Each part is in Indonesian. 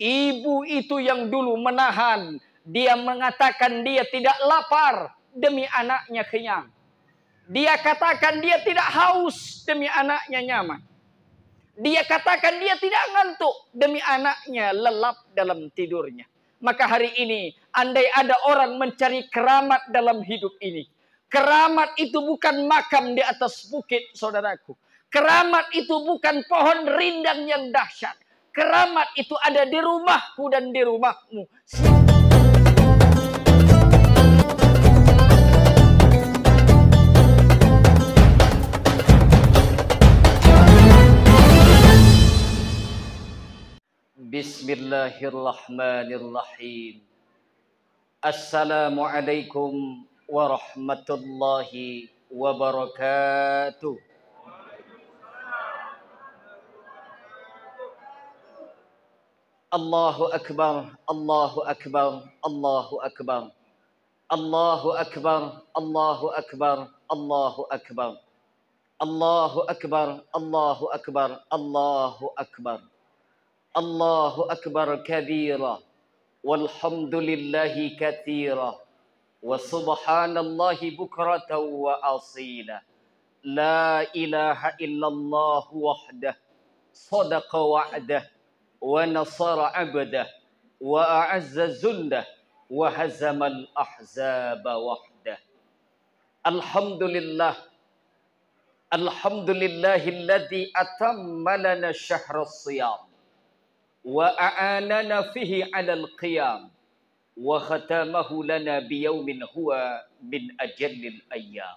Ibu itu yang dulu menahan. Dia mengatakan dia tidak lapar demi anaknya kenyang. Dia katakan dia tidak haus demi anaknya nyaman. Dia katakan dia tidak ngantuk demi anaknya lelap dalam tidurnya. Maka hari ini andai ada orang mencari keramat dalam hidup ini. Keramat itu bukan makam di atas bukit saudaraku. Keramat itu bukan pohon rindang yang dahsyat. Keramat itu ada di rumahku dan di rumahmu. Bismillahirrahmanirrahim. Assalamualaikum warahmatullahi wabarakatuh. الله أكبر الله أكبر الله أكبر الله أكبر الله أكبر الله أكبر الله أكبر الله أكبر الله أكبر الله أكبر كبيرا والحمد لله كثيرا وسبحان الله بكرة وأصيلا لا إله إلا الله وحده صدق وعده ونصر عبده وأعز جنده وهزم الأحزاب وحده الحمد لله الحمد لله الذي أتم لنا شهر الصيام وأعاننا فيه على القيام وختامه لنا بيوم هو من أجل الأيام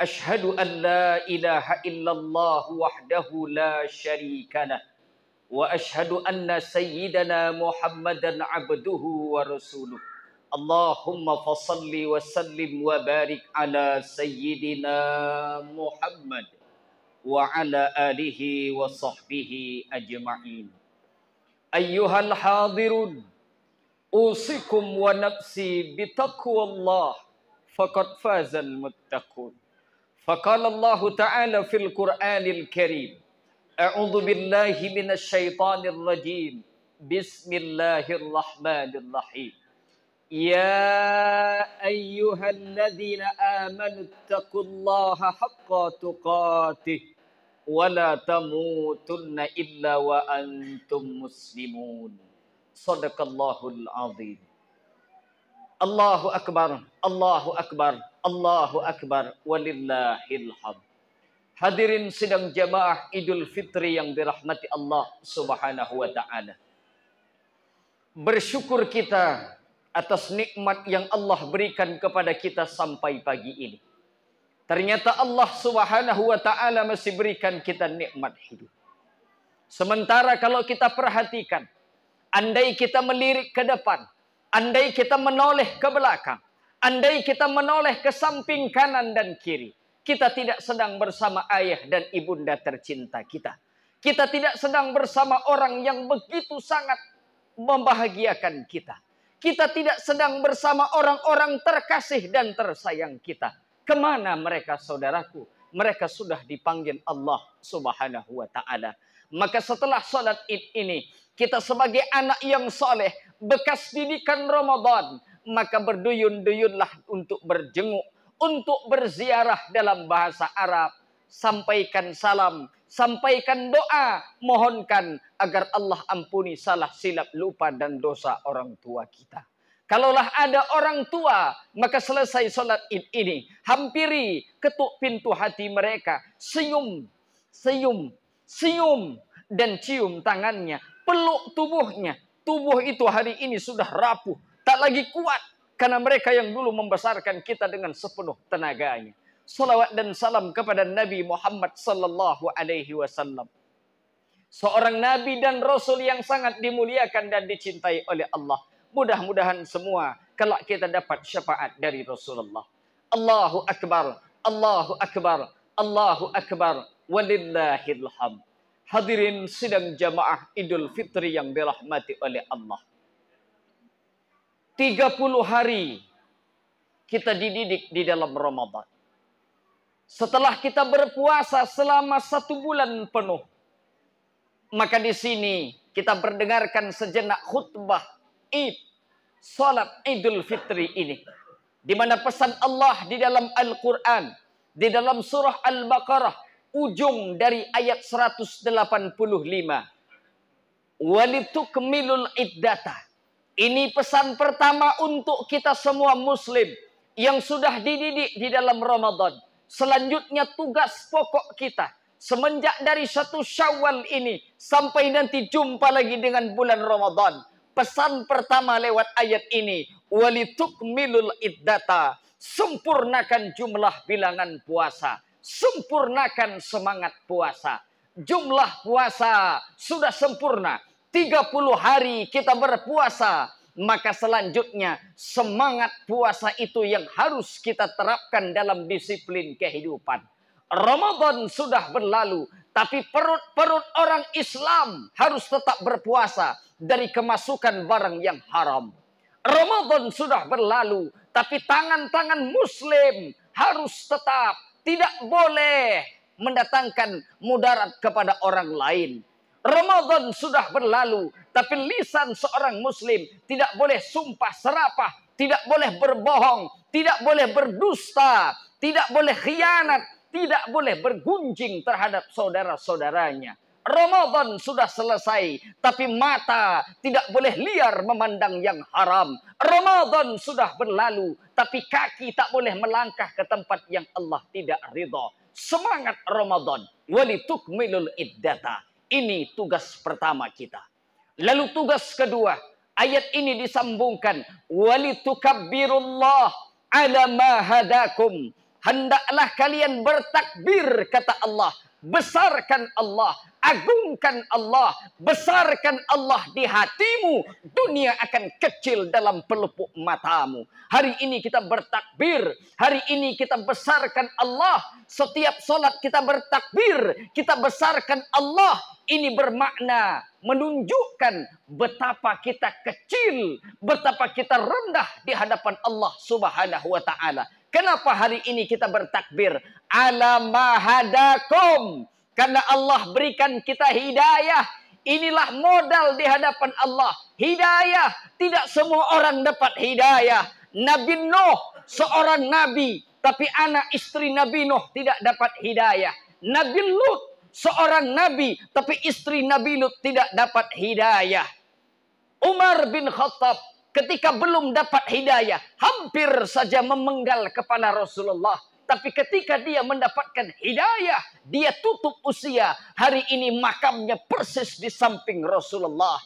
أشهد أن لا إله إلا الله وحده لا شريك له واشهد ان سيدنا محمدا عبده ورسوله اللهم فصل وسلم وبارك على سيدنا محمد وعلى اله وصحبه اجمعين ايها الحاضرون اوصيكم ونفسي بتقوى الله فقد فاز المتقون فقال الله تعالى في القران الكريم أعوذ بالله من الشيطان الرجيم بسم الله الرحمن الرحيم يا أيها الذين آمنوا اتقوا الله حق تقاته ولا تموتن إلا وأنتم مسلمون صدق الله العظيم الله أكبر الله أكبر الله أكبر ولله الحمد Hadirin sidang jemaah Idul Fitri yang dirahmati Allah Subhanahu wa taala. Bersyukur kita atas nikmat yang Allah berikan kepada kita sampai pagi ini. Ternyata Allah Subhanahu wa taala masih berikan kita nikmat hidup. Sementara kalau kita perhatikan, andai kita melirik ke depan, andai kita menoleh ke belakang, andai kita menoleh ke samping kanan dan kiri, kita tidak sedang bersama ayah dan ibunda tercinta kita. Kita tidak sedang bersama orang yang begitu sangat membahagiakan kita. Kita tidak sedang bersama orang-orang terkasih dan tersayang kita. Kemana mereka saudaraku? Mereka sudah dipanggil Allah subhanahu wa ta'ala. Maka setelah sholat id ini, kita sebagai anak yang soleh, bekas didikan Ramadan, maka berduyun-duyunlah untuk berjenguk untuk berziarah dalam bahasa Arab. Sampaikan salam, sampaikan doa, mohonkan agar Allah ampuni salah silap lupa dan dosa orang tua kita. Kalaulah ada orang tua, maka selesai sholat id ini. Hampiri, ketuk pintu hati mereka. Senyum, senyum, senyum. Dan cium tangannya, peluk tubuhnya. Tubuh itu hari ini sudah rapuh, tak lagi kuat. karena mereka yang dulu membesarkan kita dengan sepenuh tenaganya. Salawat dan salam kepada Nabi Muhammad sallallahu alaihi wasallam. Seorang nabi dan rasul yang sangat dimuliakan dan dicintai oleh Allah. Mudah-mudahan semua kelak kita dapat syafaat dari Rasulullah. Allahu akbar, Allahu akbar, Allahu akbar. Walillahilham. Hadirin sidang jamaah Idul Fitri yang dirahmati oleh Allah. 30 hari kita dididik di dalam Ramadan. Setelah kita berpuasa selama satu bulan penuh, maka di sini kita berdengarkan sejenak khutbah Id, salat Idul Fitri ini. Di mana pesan Allah di dalam Al-Quran, di dalam surah Al-Baqarah, ujung dari ayat 185. Walitukmilul iddatah. Ini pesan pertama untuk kita semua muslim yang sudah dididik di dalam Ramadan. Selanjutnya tugas pokok kita semenjak dari satu Syawal ini sampai nanti jumpa lagi dengan bulan Ramadan. Pesan pertama lewat ayat ini, walitukmilul iddata. Sempurnakan jumlah bilangan puasa, sempurnakan semangat puasa. Jumlah puasa sudah sempurna 30 hari kita berpuasa maka selanjutnya semangat puasa itu yang harus kita terapkan dalam disiplin kehidupan Ramadan sudah berlalu tapi perut-perut orang Islam harus tetap berpuasa dari kemasukan barang yang haram Ramadan sudah berlalu tapi tangan-tangan muslim harus tetap tidak boleh mendatangkan mudarat kepada orang lain. Ramadan sudah berlalu, tapi lisan seorang muslim tidak boleh sumpah serapah, tidak boleh berbohong, tidak boleh berdusta, tidak boleh khianat, tidak boleh bergunjing terhadap saudara-saudaranya. Ramadan sudah selesai, tapi mata tidak boleh liar memandang yang haram. Ramadan sudah berlalu, tapi kaki tak boleh melangkah ke tempat yang Allah tidak ridha. Semangat Ramadan, walitukmilul iddatah. Ini tugas pertama kita. Lalu tugas kedua, ayat ini disambungkan walitukabbirullah ala ma hadakum. Hendaklah kalian bertakbir kata Allah besarkan Allah, agungkan Allah, besarkan Allah di hatimu, dunia akan kecil dalam pelupuk matamu. Hari ini kita bertakbir, hari ini kita besarkan Allah, setiap solat kita bertakbir, kita besarkan Allah, ini bermakna menunjukkan betapa kita kecil, betapa kita rendah di hadapan Allah Subhanahu wa taala. Kenapa hari ini kita bertakbir? Alamahadakum. Karena Allah berikan kita hidayah. Inilah modal di hadapan Allah. Hidayah. Tidak semua orang dapat hidayah. Nabi Nuh seorang nabi. Tapi anak istri Nabi Nuh tidak dapat hidayah. Nabi Lut seorang nabi. Tapi istri Nabi Lut tidak dapat hidayah. Umar bin Khattab ketika belum dapat hidayah, hampir saja memenggal kepala Rasulullah. Tapi ketika dia mendapatkan hidayah, dia tutup usia. Hari ini makamnya persis di samping Rasulullah.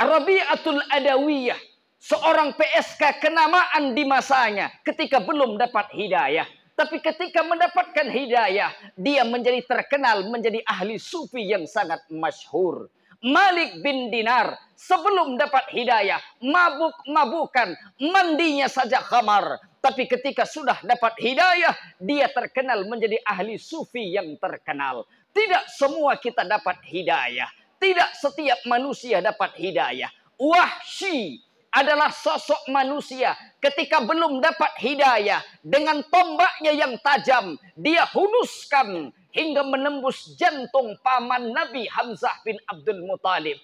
Rabi'atul Adawiyah, seorang PSK kenamaan di masanya ketika belum dapat hidayah. Tapi ketika mendapatkan hidayah, dia menjadi terkenal, menjadi ahli sufi yang sangat masyhur. Malik bin Dinar sebelum dapat hidayah mabuk-mabukan mandinya saja kamar, tapi ketika sudah dapat hidayah dia terkenal menjadi ahli sufi yang terkenal tidak semua kita dapat hidayah tidak setiap manusia dapat hidayah Wahsy adalah sosok manusia ketika belum dapat hidayah dengan tombaknya yang tajam dia hunuskan hingga menembus jantung paman Nabi Hamzah bin Abdul Muthalib.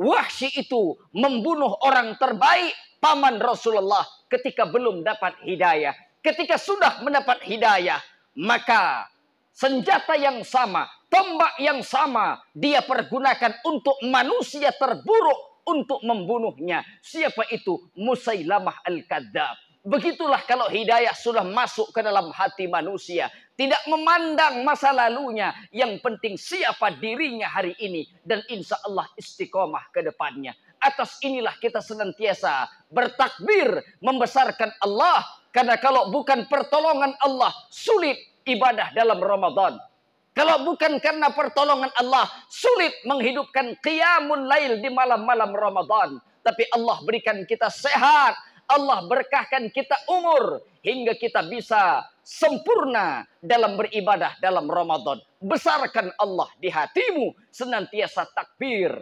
Wahsy itu membunuh orang terbaik paman Rasulullah ketika belum dapat hidayah. Ketika sudah mendapat hidayah, maka senjata yang sama, tombak yang sama dia pergunakan untuk manusia terburuk untuk membunuhnya. Siapa itu? Musailamah al-Kadzab. Begitulah kalau hidayah sudah masuk ke dalam hati manusia. Tidak memandang masa lalunya. Yang penting siapa dirinya hari ini. Dan insya Allah istiqomah ke depannya. Atas inilah kita senantiasa bertakbir. Membesarkan Allah. Karena kalau bukan pertolongan Allah. Sulit ibadah dalam Ramadan. Kalau bukan karena pertolongan Allah, sulit menghidupkan qiyamun lail di malam-malam Ramadan. Tapi Allah berikan kita sehat. Allah berkahkan kita umur hingga kita bisa sempurna dalam beribadah dalam Ramadan. Besarkan Allah di hatimu senantiasa takbir.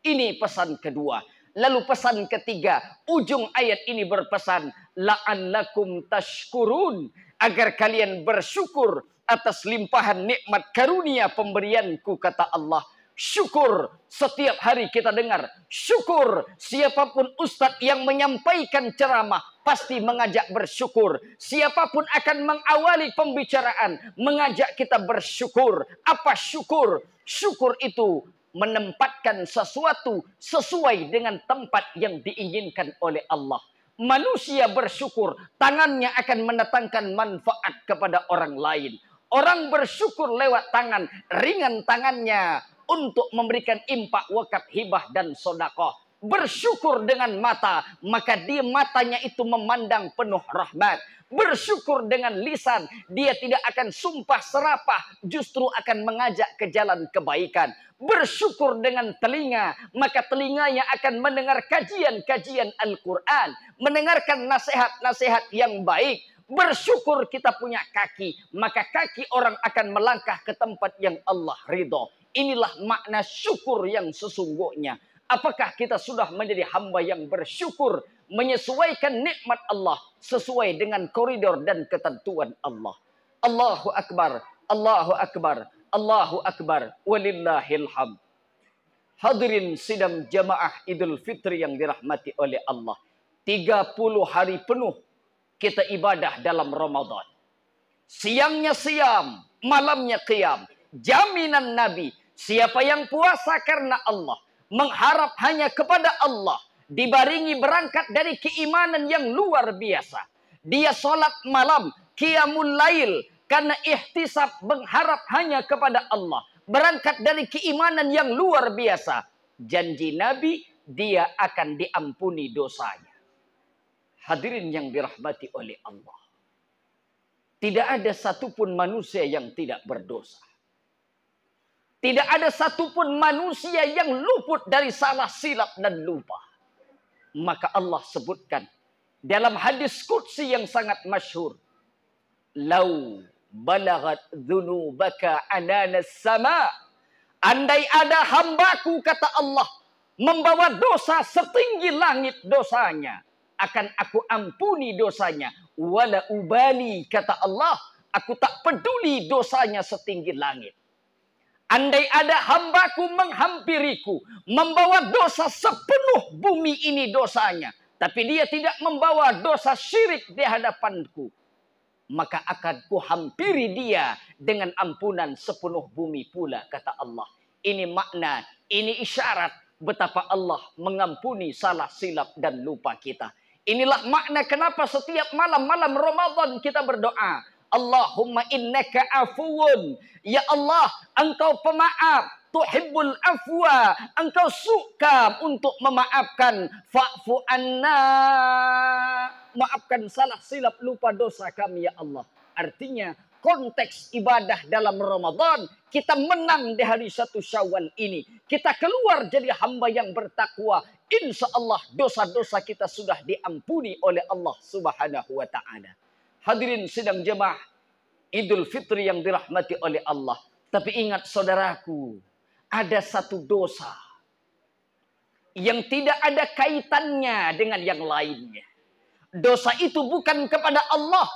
Ini pesan kedua. Lalu pesan ketiga, ujung ayat ini berpesan la'allakum tashkurun agar kalian bersyukur atas limpahan nikmat karunia pemberianku kata Allah. Syukur setiap hari kita dengar. Syukur siapapun ustadz yang menyampaikan ceramah pasti mengajak bersyukur. Siapapun akan mengawali pembicaraan mengajak kita bersyukur. Apa syukur? Syukur itu menempatkan sesuatu sesuai dengan tempat yang diinginkan oleh Allah. Manusia bersyukur, tangannya akan mendatangkan manfaat kepada orang lain. Orang bersyukur lewat tangan, ringan tangannya, untuk memberikan impak wakaf hibah dan sodakoh. Bersyukur dengan mata, maka dia matanya itu memandang penuh rahmat. Bersyukur dengan lisan, dia tidak akan sumpah serapah, justru akan mengajak ke jalan kebaikan. Bersyukur dengan telinga, maka telinganya akan mendengar kajian-kajian Al-Quran. Mendengarkan nasihat-nasihat yang baik. Bersyukur kita punya kaki, maka kaki orang akan melangkah ke tempat yang Allah ridho inilah makna syukur yang sesungguhnya. Apakah kita sudah menjadi hamba yang bersyukur menyesuaikan nikmat Allah sesuai dengan koridor dan ketentuan Allah. Allahu akbar, Allahu akbar, Allahu akbar, walillahil ham. Hadirin sidang jamaah Idul Fitri yang dirahmati oleh Allah. 30 hari penuh kita ibadah dalam Ramadan. Siangnya siam, malamnya qiyam. Jaminan Nabi Siapa yang puasa karena Allah, mengharap hanya kepada Allah, dibaringi berangkat dari keimanan yang luar biasa. Dia solat malam, qiyamul lail, karena ihtisab mengharap hanya kepada Allah. Berangkat dari keimanan yang luar biasa. Janji Nabi, dia akan diampuni dosanya. Hadirin yang dirahmati oleh Allah. Tidak ada satupun manusia yang tidak berdosa. Tidak ada satupun manusia yang luput dari salah silap dan lupa. Maka Allah sebutkan dalam hadis kursi yang sangat masyhur, "Lau balagat dzunubaka ananas sama." Andai ada hambaku kata Allah membawa dosa setinggi langit dosanya, akan aku ampuni dosanya. Wala ubali kata Allah, aku tak peduli dosanya setinggi langit. Andai ada hambaku menghampiriku. Membawa dosa sepenuh bumi ini dosanya. Tapi dia tidak membawa dosa syirik di hadapanku. Maka akan hampiri dia dengan ampunan sepenuh bumi pula kata Allah. Ini makna, ini isyarat betapa Allah mengampuni salah silap dan lupa kita. Inilah makna kenapa setiap malam-malam Ramadan kita berdoa. Allahumma innaka afuun. Ya Allah, engkau pemaaf tuhibbul afwa engkau suka untuk memaafkan fa'fu anna maafkan salah silap lupa dosa kami ya Allah artinya konteks ibadah dalam Ramadan kita menang di hari satu syawal ini kita keluar jadi hamba yang bertakwa insya Allah dosa-dosa kita sudah diampuni oleh Allah subhanahu wa ta'ala hadirin sedang jemaah Idul Fitri yang dirahmati oleh Allah. Tapi ingat saudaraku, ada satu dosa yang tidak ada kaitannya dengan yang lainnya. Dosa itu bukan kepada Allah.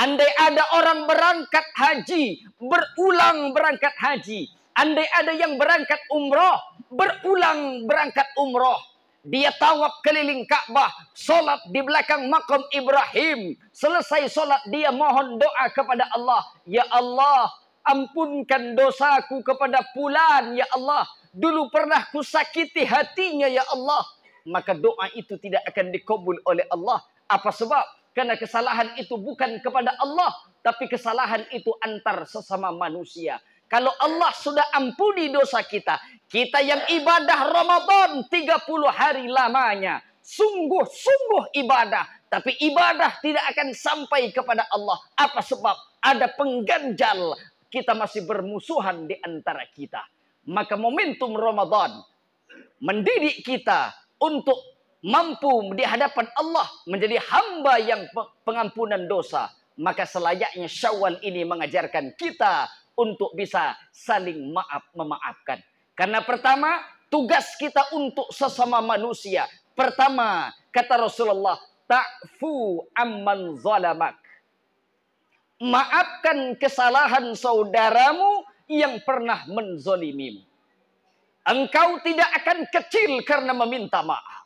Andai ada orang berangkat haji, berulang berangkat haji. Andai ada yang berangkat umroh, berulang berangkat umroh. Dia tawaf keliling Ka'bah, solat di belakang makam Ibrahim. Selesai solat dia mohon doa kepada Allah. Ya Allah, ampunkan dosaku kepada pulan, Ya Allah. Dulu pernah ku sakiti hatinya, Ya Allah. Maka doa itu tidak akan dikabul oleh Allah. Apa sebab? Karena kesalahan itu bukan kepada Allah. Tapi kesalahan itu antar sesama manusia. Kalau Allah sudah ampuni dosa kita, kita yang ibadah Ramadan 30 hari lamanya, sungguh-sungguh ibadah, tapi ibadah tidak akan sampai kepada Allah. Apa sebab? Ada pengganjal, kita masih bermusuhan di antara kita. Maka momentum Ramadan mendidik kita untuk mampu di hadapan Allah menjadi hamba yang pengampunan dosa. Maka selayaknya Syawal ini mengajarkan kita untuk bisa saling maaf memaafkan. Karena pertama, tugas kita untuk sesama manusia. Pertama, kata Rasulullah, ta'fu amman zalamak. Maafkan kesalahan saudaramu yang pernah menzolimimu. Engkau tidak akan kecil karena meminta maaf.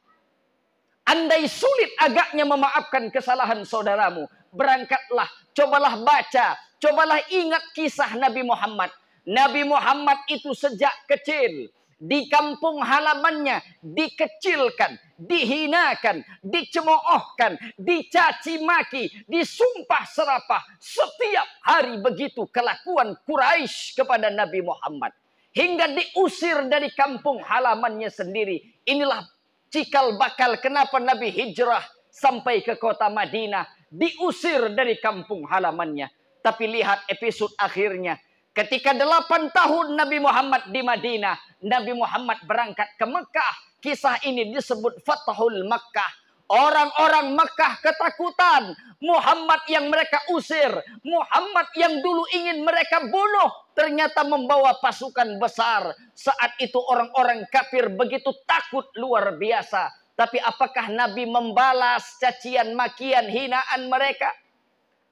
Andai sulit agaknya memaafkan kesalahan saudaramu, berangkatlah, cobalah baca, cobalah ingat kisah Nabi Muhammad. Nabi Muhammad itu sejak kecil di kampung halamannya dikecilkan, dihinakan, dicemoohkan, dicaci maki, disumpah serapah. Setiap hari begitu kelakuan Quraisy kepada Nabi Muhammad. Hingga diusir dari kampung halamannya sendiri. Inilah cikal bakal kenapa Nabi hijrah sampai ke kota Madinah diusir dari kampung halamannya. Tapi lihat episode akhirnya. Ketika delapan tahun Nabi Muhammad di Madinah, Nabi Muhammad berangkat ke Mekah. Kisah ini disebut Fathul Mekah. Orang-orang Mekah ketakutan. Muhammad yang mereka usir. Muhammad yang dulu ingin mereka bunuh. Ternyata membawa pasukan besar. Saat itu orang-orang kafir begitu takut luar biasa. Tapi apakah Nabi membalas cacian, makian, hinaan mereka?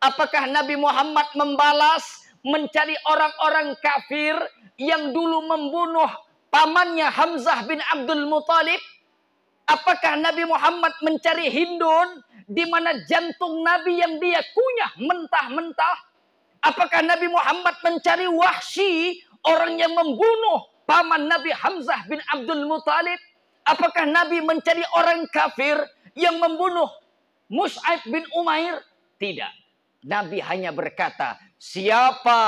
Apakah Nabi Muhammad membalas mencari orang-orang kafir yang dulu membunuh pamannya Hamzah bin Abdul Muthalib? Apakah Nabi Muhammad mencari Hindun di mana jantung Nabi yang dia kunyah mentah-mentah? Apakah Nabi Muhammad mencari Wahsy, orang yang membunuh paman Nabi Hamzah bin Abdul Muthalib? Apakah Nabi mencari orang kafir yang membunuh Mus'ab bin Umair? Tidak. Nabi hanya berkata, siapa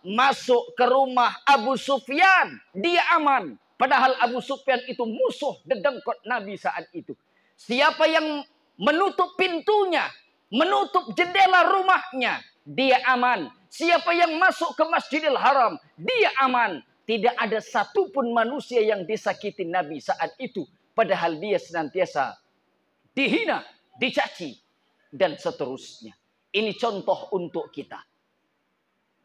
masuk ke rumah Abu Sufyan, dia aman. Padahal Abu Sufyan itu musuh dedengkot Nabi saat itu. Siapa yang menutup pintunya, menutup jendela rumahnya, dia aman. Siapa yang masuk ke Masjidil Haram, dia aman. Tidak ada satupun manusia yang disakiti Nabi saat itu. Padahal dia senantiasa dihina, dicaci, dan seterusnya. Ini contoh untuk kita.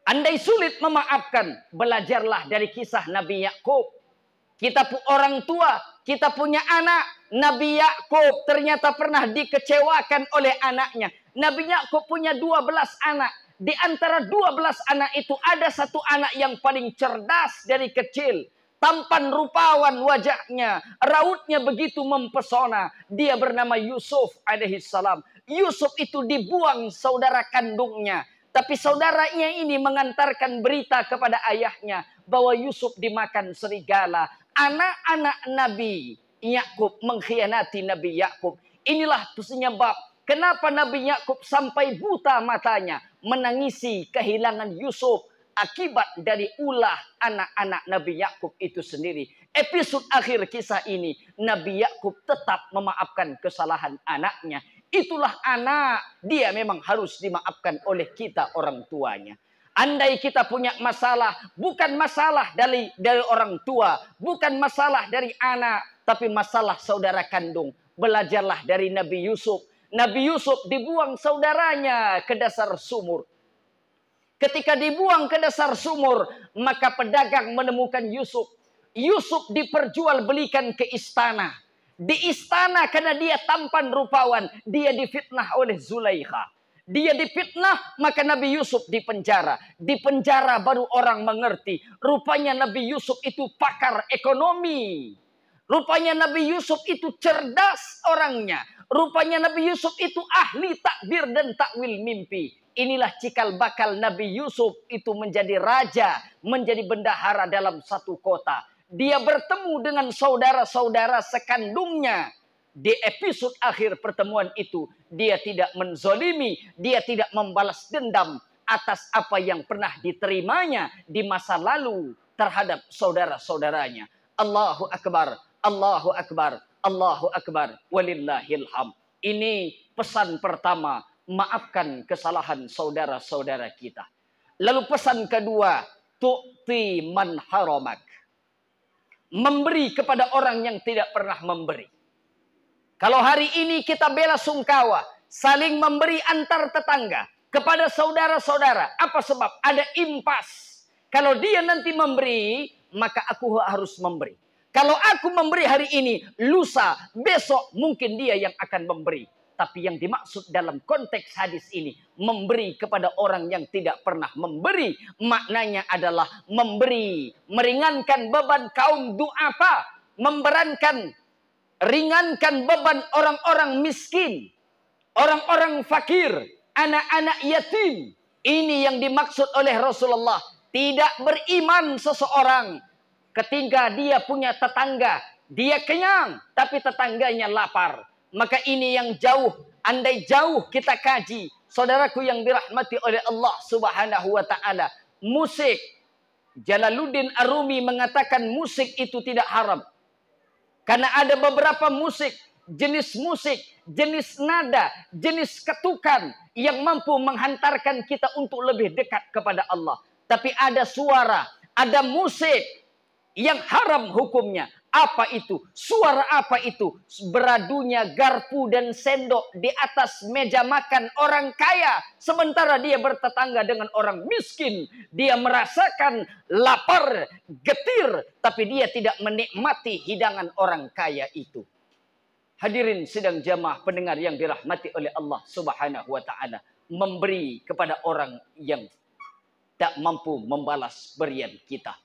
Andai sulit memaafkan, belajarlah dari kisah Nabi Yakub. Kita pun orang tua, kita punya anak. Nabi Yakub ternyata pernah dikecewakan oleh anaknya. Nabi Yakub punya 12 anak. Di antara dua belas anak itu ada satu anak yang paling cerdas dari kecil. Tampan rupawan wajahnya, rautnya begitu mempesona. Dia bernama Yusuf alaihi salam. Yusuf itu dibuang saudara kandungnya. Tapi saudaranya ini mengantarkan berita kepada ayahnya bahwa Yusuf dimakan serigala. Anak-anak Nabi Yakub mengkhianati Nabi Yakub. Inilah bab. Kenapa Nabi Yakub sampai buta matanya menangisi kehilangan Yusuf akibat dari ulah anak-anak Nabi Yakub itu sendiri. Episode akhir kisah ini Nabi Yakub tetap memaafkan kesalahan anaknya. Itulah anak, dia memang harus dimaafkan oleh kita orang tuanya. Andai kita punya masalah, bukan masalah dari dari orang tua, bukan masalah dari anak, tapi masalah saudara kandung. Belajarlah dari Nabi Yusuf Nabi Yusuf dibuang saudaranya ke dasar sumur. Ketika dibuang ke dasar sumur, maka pedagang menemukan Yusuf. Yusuf diperjualbelikan ke istana. Di istana karena dia tampan rupawan, dia difitnah oleh Zulaikha. Dia difitnah, maka Nabi Yusuf dipenjara. Di penjara baru orang mengerti. Rupanya Nabi Yusuf itu pakar ekonomi. Rupanya Nabi Yusuf itu cerdas orangnya. Rupanya Nabi Yusuf itu ahli takbir dan takwil mimpi. Inilah cikal bakal Nabi Yusuf itu menjadi raja, menjadi bendahara dalam satu kota. Dia bertemu dengan saudara-saudara sekandungnya di episode akhir pertemuan itu dia tidak menzolimi, dia tidak membalas dendam atas apa yang pernah diterimanya di masa lalu terhadap saudara-saudaranya. Allahu Akbar. Allahu Akbar, Allahu Akbar, walillahil ham. Ini pesan pertama, maafkan kesalahan saudara-saudara kita. Lalu pesan kedua, tu'ti man haramak. Memberi kepada orang yang tidak pernah memberi. Kalau hari ini kita bela sungkawa, saling memberi antar tetangga kepada saudara-saudara. Apa sebab? Ada impas. Kalau dia nanti memberi, maka aku harus memberi. Kalau aku memberi hari ini, lusa, besok mungkin dia yang akan memberi. Tapi yang dimaksud dalam konteks hadis ini, memberi kepada orang yang tidak pernah memberi, maknanya adalah memberi, meringankan beban kaum du'afa, memberankan, ringankan beban orang-orang miskin, orang-orang fakir, anak-anak yatim. Ini yang dimaksud oleh Rasulullah. Tidak beriman seseorang ketika dia punya tetangga dia kenyang tapi tetangganya lapar maka ini yang jauh andai jauh kita kaji saudaraku yang dirahmati oleh Allah Subhanahu wa taala musik Jalaluddin Arumi mengatakan musik itu tidak haram karena ada beberapa musik jenis musik jenis nada jenis ketukan yang mampu menghantarkan kita untuk lebih dekat kepada Allah tapi ada suara ada musik yang haram hukumnya. Apa itu? Suara apa itu? Beradunya garpu dan sendok di atas meja makan orang kaya. Sementara dia bertetangga dengan orang miskin. Dia merasakan lapar, getir. Tapi dia tidak menikmati hidangan orang kaya itu. Hadirin sedang jamaah pendengar yang dirahmati oleh Allah subhanahu wa ta'ala. Memberi kepada orang yang tak mampu membalas berian kita.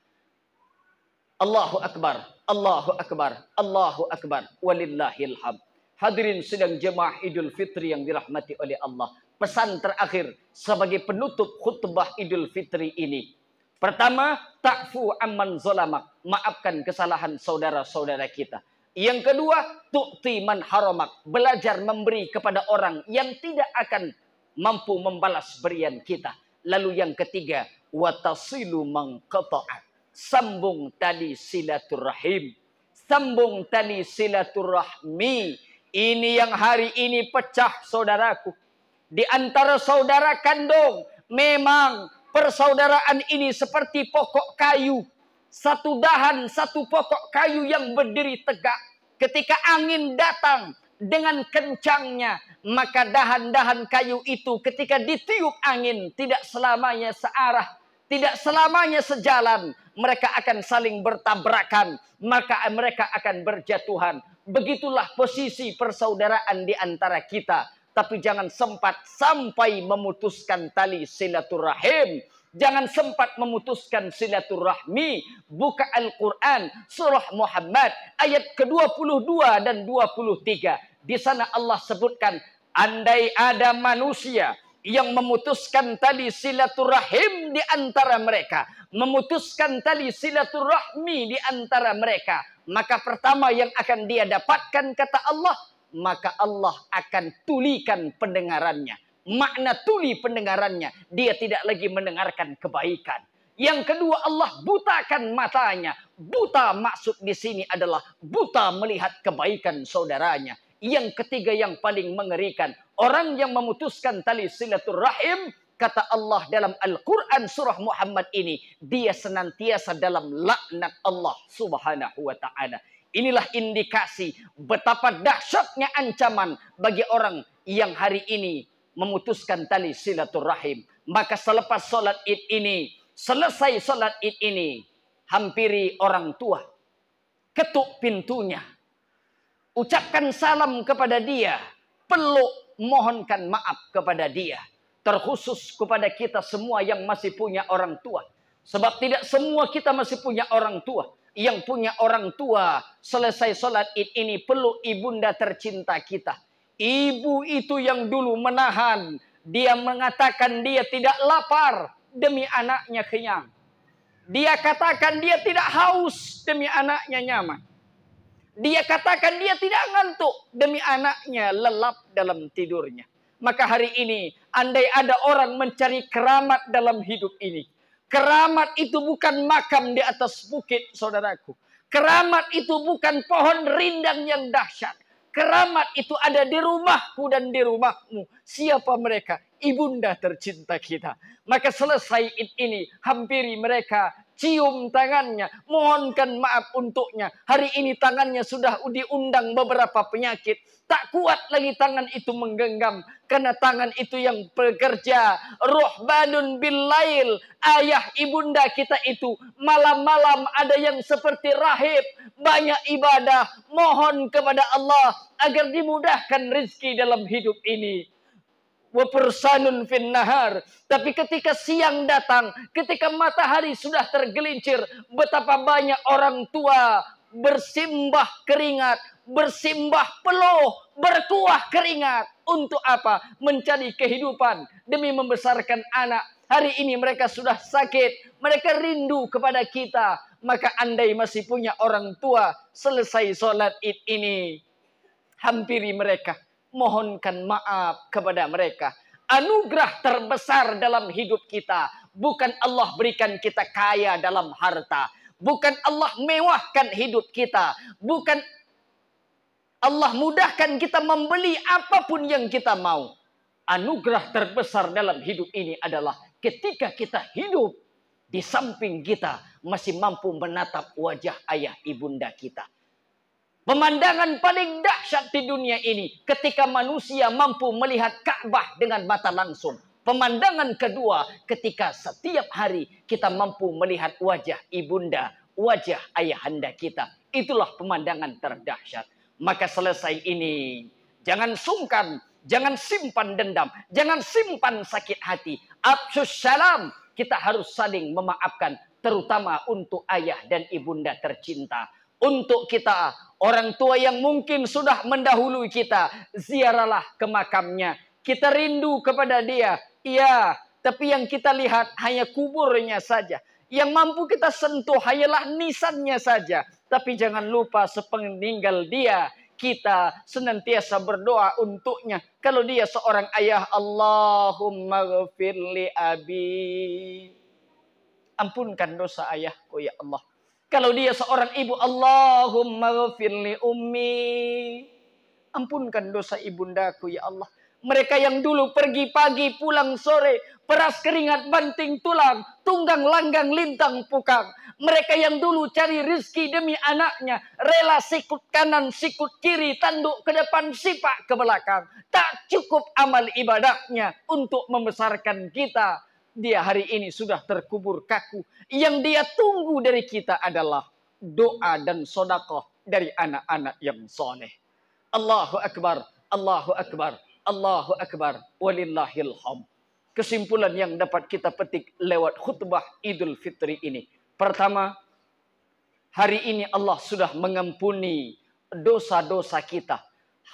Allahu Akbar, Allahu Akbar, Allahu Akbar, walillahilham. Hadirin sedang jemaah Idul Fitri yang dirahmati oleh Allah. Pesan terakhir sebagai penutup khutbah Idul Fitri ini. Pertama, ta'fu amman zolamak. Maafkan kesalahan saudara-saudara kita. Yang kedua, tu'ti man haramak. Belajar memberi kepada orang yang tidak akan mampu membalas berian kita. Lalu yang ketiga, watasilu man sambung tali silaturahim. Sambung tali silaturahmi. Ini yang hari ini pecah saudaraku. Di antara saudara kandung memang persaudaraan ini seperti pokok kayu. Satu dahan, satu pokok kayu yang berdiri tegak. Ketika angin datang dengan kencangnya, maka dahan-dahan kayu itu ketika ditiup angin tidak selamanya searah tidak selamanya sejalan. Mereka akan saling bertabrakan. Maka mereka akan berjatuhan. Begitulah posisi persaudaraan di antara kita. Tapi jangan sempat sampai memutuskan tali silaturahim. Jangan sempat memutuskan silaturahmi. Buka Al-Quran, Surah Muhammad, ayat ke-22 dan 23. Di sana Allah sebutkan, Andai ada manusia yang memutuskan tali silaturahim di antara mereka. Memutuskan tali silaturahmi di antara mereka. Maka pertama yang akan dia dapatkan kata Allah. Maka Allah akan tulikan pendengarannya. Makna tuli pendengarannya. Dia tidak lagi mendengarkan kebaikan. Yang kedua Allah butakan matanya. Buta maksud di sini adalah buta melihat kebaikan saudaranya. Yang ketiga yang paling mengerikan orang yang memutuskan tali silaturrahim kata Allah dalam Al-Quran surah Muhammad ini dia senantiasa dalam laknat Allah Subhanahu wa taala inilah indikasi betapa dahsyatnya ancaman bagi orang yang hari ini memutuskan tali silaturrahim maka selepas solat Id ini selesai solat Id ini hampiri orang tua ketuk pintunya ucapkan salam kepada dia peluk mohonkan maaf kepada dia. Terkhusus kepada kita semua yang masih punya orang tua. Sebab tidak semua kita masih punya orang tua. Yang punya orang tua selesai sholat id ini perlu ibunda tercinta kita. Ibu itu yang dulu menahan. Dia mengatakan dia tidak lapar demi anaknya kenyang. Dia katakan dia tidak haus demi anaknya nyaman. Dia katakan dia tidak ngantuk demi anaknya lelap dalam tidurnya. Maka hari ini andai ada orang mencari keramat dalam hidup ini. Keramat itu bukan makam di atas bukit saudaraku. Keramat itu bukan pohon rindang yang dahsyat. Keramat itu ada di rumahku dan di rumahmu. Siapa mereka? Ibunda tercinta kita. Maka selesai ini, hampiri mereka cium tangannya, mohonkan maaf untuknya. Hari ini tangannya sudah diundang beberapa penyakit. Tak kuat lagi tangan itu menggenggam. Karena tangan itu yang bekerja. bin lail Ayah ibunda kita itu. Malam-malam ada yang seperti rahib. Banyak ibadah. Mohon kepada Allah. Agar dimudahkan rezeki dalam hidup ini fin nahar. Tapi ketika siang datang, ketika matahari sudah tergelincir, betapa banyak orang tua bersimbah keringat, bersimbah peluh, berkuah keringat. Untuk apa? Mencari kehidupan demi membesarkan anak. Hari ini mereka sudah sakit, mereka rindu kepada kita. Maka andai masih punya orang tua, selesai sholat id ini. Hampiri mereka mohonkan maaf kepada mereka. Anugerah terbesar dalam hidup kita bukan Allah berikan kita kaya dalam harta, bukan Allah mewahkan hidup kita, bukan Allah mudahkan kita membeli apapun yang kita mau. Anugerah terbesar dalam hidup ini adalah ketika kita hidup di samping kita masih mampu menatap wajah ayah ibunda kita. Pemandangan paling dahsyat di dunia ini ketika manusia mampu melihat Ka'bah dengan mata langsung. Pemandangan kedua ketika setiap hari kita mampu melihat wajah ibunda, wajah ayahanda kita. Itulah pemandangan terdahsyat. Maka selesai ini, jangan sungkan, jangan simpan dendam, jangan simpan sakit hati. Absus salam, kita harus saling memaafkan terutama untuk ayah dan ibunda tercinta. Untuk kita, Orang tua yang mungkin sudah mendahului kita, ziaralah ke makamnya. Kita rindu kepada dia. Iya, tapi yang kita lihat hanya kuburnya saja. Yang mampu kita sentuh hanyalah nisannya saja. Tapi jangan lupa sepeninggal dia, kita senantiasa berdoa untuknya. Kalau dia seorang ayah, Allahumma gfirli abi. Ampunkan dosa ayahku ya Allah. Kalau dia seorang ibu, Allahumma gfirli ummi. Ampunkan dosa ibundaku ya Allah. Mereka yang dulu pergi pagi pulang sore. Peras keringat banting tulang. Tunggang langgang lintang pukang. Mereka yang dulu cari rizki demi anaknya. Rela sikut kanan sikut kiri. Tanduk ke depan sipak ke belakang. Tak cukup amal ibadahnya untuk membesarkan kita dia hari ini sudah terkubur kaku. Yang dia tunggu dari kita adalah doa dan sodakoh dari anak-anak yang soleh. Allahu Akbar, Allahu Akbar, Allahu Akbar, walillahil Kesimpulan yang dapat kita petik lewat khutbah Idul Fitri ini. Pertama, hari ini Allah sudah mengampuni dosa-dosa kita.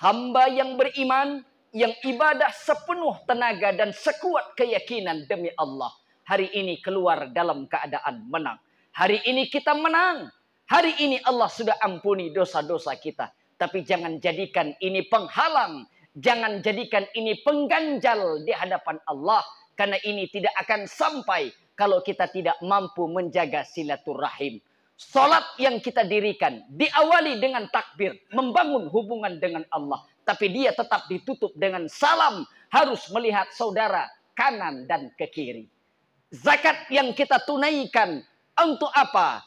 Hamba yang beriman yang ibadah sepenuh tenaga dan sekuat keyakinan demi Allah. Hari ini keluar dalam keadaan menang. Hari ini kita menang. Hari ini Allah sudah ampuni dosa-dosa kita. Tapi jangan jadikan ini penghalang. Jangan jadikan ini pengganjal di hadapan Allah. Karena ini tidak akan sampai kalau kita tidak mampu menjaga silaturahim. Salat yang kita dirikan diawali dengan takbir. Membangun hubungan dengan Allah. Tapi dia tetap ditutup dengan salam. Harus melihat saudara kanan dan ke kiri. Zakat yang kita tunaikan untuk apa?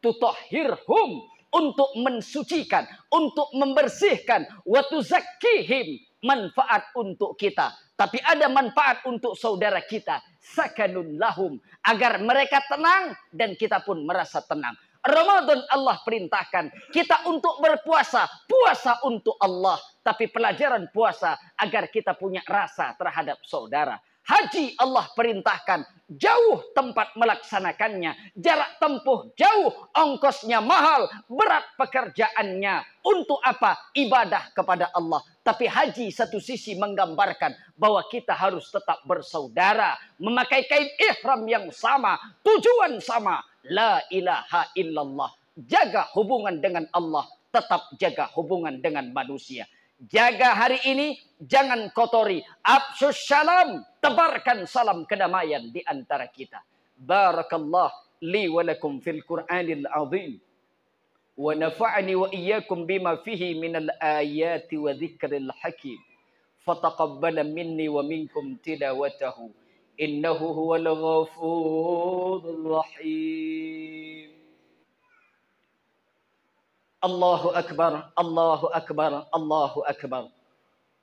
Tutohirhum untuk mensucikan, untuk membersihkan, watu zakihim manfaat untuk kita. Tapi ada manfaat untuk saudara kita. Sakanun lahum. Agar mereka tenang dan kita pun merasa tenang. Ramadan Allah perintahkan kita untuk berpuasa, puasa untuk Allah. Tapi pelajaran puasa agar kita punya rasa terhadap saudara. Haji Allah perintahkan jauh tempat melaksanakannya, jarak tempuh jauh, ongkosnya mahal, berat pekerjaannya. Untuk apa? Ibadah kepada Allah. Tapi haji satu sisi menggambarkan bahwa kita harus tetap bersaudara, memakai kain ihram yang sama, tujuan sama, La ilaha illallah. Jaga hubungan dengan Allah. Tetap jaga hubungan dengan manusia. Jaga hari ini. Jangan kotori. Absus salam. Tebarkan salam kedamaian di antara kita. Barakallah li wa lakum fil Qur'anil azim. Wa nafa'ani wa iyyakum bima fihi minal ayati wa dhikril hakim. Fataqabbala minni wa minkum tilawatahu. إنه هو الغفور الرحيم الله أكبر الله أكبر الله أكبر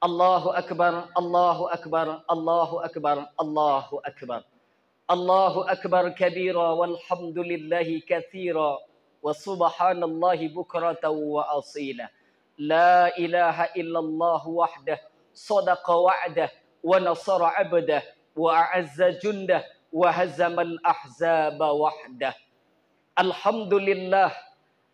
الله أكبر الله أكبر الله أكبر الله أكبر الله أكبر كبيرا والحمد لله كثيرا وسبحان الله بكرة وأصيلا لا إله إلا الله وحده صدق وعده ونصر عبده wa azza jundah wa hazamal ahzaba wahdah. Alhamdulillah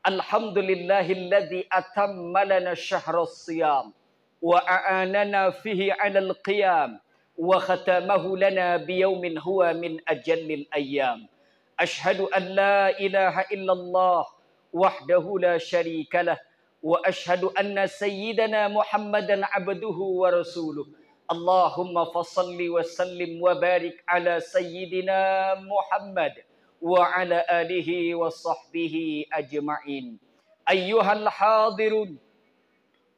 Alhamdulillahilladzi atamma lana syahrus siyam wa a'anana fihi 'alal qiyam wa khatamahu lana biyaumin huwa min ajallil ayyam. Ashhadu an la ilaha illallah wahdahu la syarika wa ashhadu anna sayyidana Muhammadan abduhu wa rasuluh. Allahumma fassalli wa sallim wa barik ala sayyidina Muhammad wa ala alihi wa sahbihi ajma'in. Ayyuhal hadirun,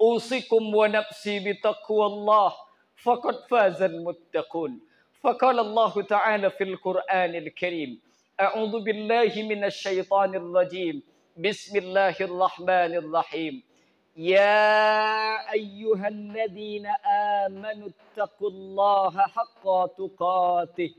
usikum wa nafsi bitaqwallah, faqad fazal muttaqun. فقال الله تعالى في القرآن الكريم أعوذ بالله من الشيطان الرجيم بسم الله الرحمن الرحيم يا أيها الذين آمنوا اتقوا الله حق تقاته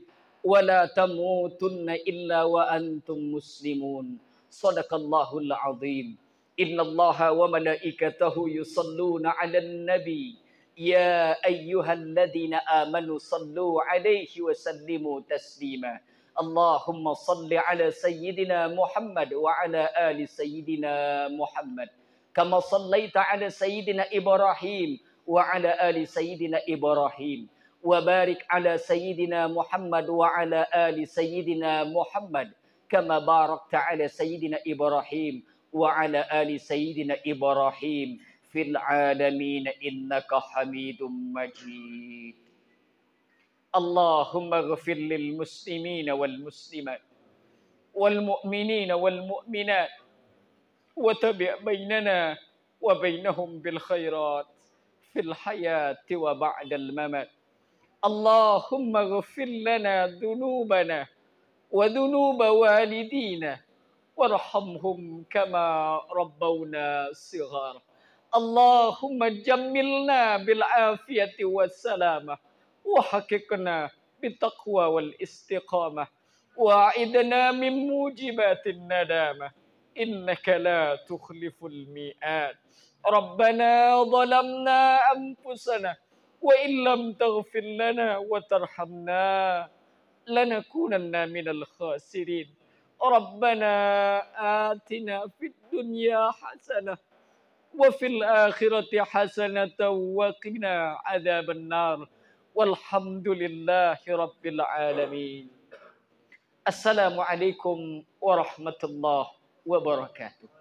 ولا تموتن إلا وأنتم مسلمون صدق الله العظيم إن الله وملائكته يصلون على النبي يا أيها الذين آمنوا صلوا عليه وسلموا تسليما اللهم صل على سيدنا محمد وعلى آل سيدنا محمد kama sallaita ala sayyidina ibrahim wa ala ali sayyidina ibrahim wa barik ala sayyidina muhammad wa ala ali sayyidina muhammad kama barakta ala sayyidina ibrahim wa ala ali sayyidina ibrahim fil alamin innaka hamidum majid اللهم اغفر للمسلمين والمسلمات والمؤمنين والمؤمنات وتبع بيننا وبينهم بالخيرات في الحياة وبعد الممات اللهم اغفر لنا ذنوبنا وذنوب والدينا وارحمهم كما ربونا صغارا اللهم جملنا بالعافية والسلامة وحققنا بالتقوى والاستقامة وأعذنا من موجبات الندامة إنك لا تخلف الميعاد ربنا ظلمنا أنفسنا وإن لم تغفر لنا وترحمنا لنكونن من الخاسرين ربنا آتنا في الدنيا حسنة وفي الآخرة حسنة وقنا عذاب النار والحمد لله رب العالمين السلام عليكم ورحمة الله وبركاته